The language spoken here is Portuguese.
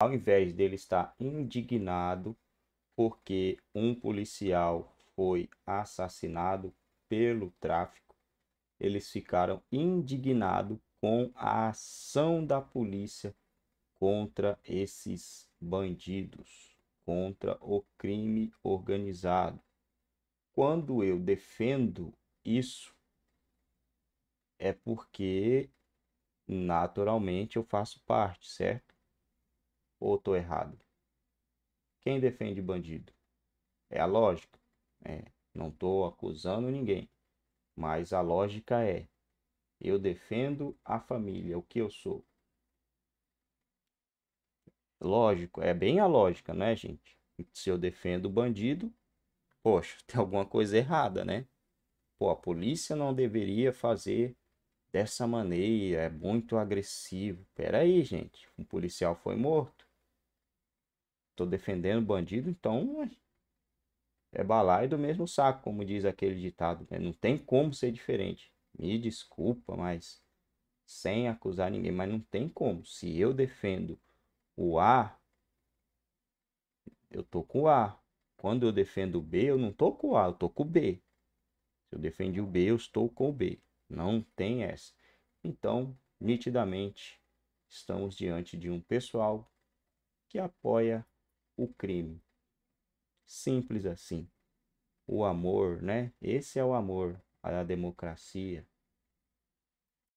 ao invés dele estar indignado porque um policial foi assassinado pelo tráfico, eles ficaram indignados com a ação da polícia contra esses bandidos, contra o crime organizado. Quando eu defendo isso, é porque naturalmente eu faço parte, certo? Ou estou errado? Quem defende bandido? É a lógica. É, não estou acusando ninguém. Mas a lógica é: eu defendo a família, o que eu sou. Lógico, é bem a lógica, né, gente? Se eu defendo o bandido, poxa, tem alguma coisa errada, né? Pô, a polícia não deveria fazer dessa maneira, é muito agressivo. Peraí, gente, um policial foi morto tô defendendo bandido, então é balai do mesmo saco, como diz aquele ditado. Né? Não tem como ser diferente. Me desculpa, mas sem acusar ninguém, mas não tem como. Se eu defendo o A, eu tô com o A. Quando eu defendo o B, eu não tô com o A, eu tô com o B. Se eu defendi o B, eu estou com o B. Não tem essa. Então, nitidamente, estamos diante de um pessoal que apoia o crime. Simples assim. O amor, né? Esse é o amor à democracia,